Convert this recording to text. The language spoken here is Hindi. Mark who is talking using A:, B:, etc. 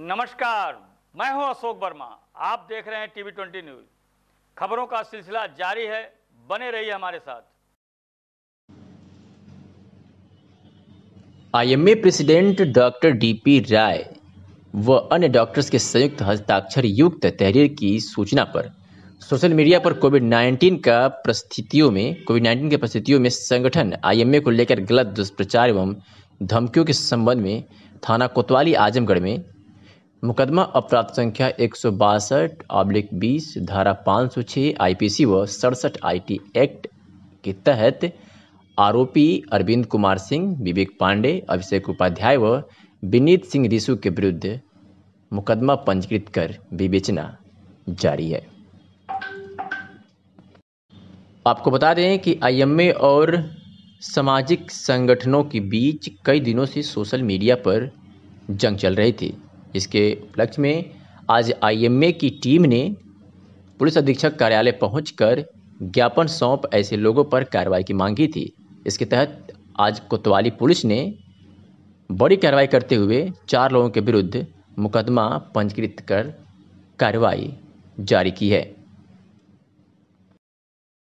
A: नमस्कार मैं हूं अशोक वर्मा आप देख रहे हैं टीवी ट्वेंटी न्यूज खबरों का सिलसिला जारी है बने रहिए हमारे साथ
B: IMA president doctor DP Rai व अन्य डॉक्टर्स के संयुक्त हस्ताक्षर युक्त तहरीर की सूचना पर सोशल मीडिया पर कोविड 19 का परिस्थितियों में कोविड 19 की परिस्थितियों में संगठन आईएमए को लेकर गलत दुष्प्रचार एवं धमकियों के संबंध में थाना कोतवाली आजमगढ़ में मुकदमा अपराध संख्या एक सौ बासठ आब्लिक बीस धारा पाँच सौ छः आई पी सी व सड़सठ आई टी एक्ट के तहत आरोपी अरविंद कुमार सिंह विवेक पांडे अभिषेक उपाध्याय व विनीत सिंह रिसू के विरुद्ध मुकदमा पंजीकृत कर विवेचना जारी है आपको बता दें कि आईएमए और सामाजिक संगठनों के बीच कई दिनों से सोशल मीडिया पर जंग चल रही थी इसके उपलक्ष्य में आज आईएमए की टीम ने पुलिस अधीक्षक कार्यालय पहुंचकर ज्ञापन सौंप ऐसे लोगों पर कार्रवाई की मांग की थी इसके तहत आज कोतवाली पुलिस ने बड़ी कार्रवाई करते हुए चार लोगों के विरुद्ध मुकदमा पंजीकृत कर कार्रवाई जारी की है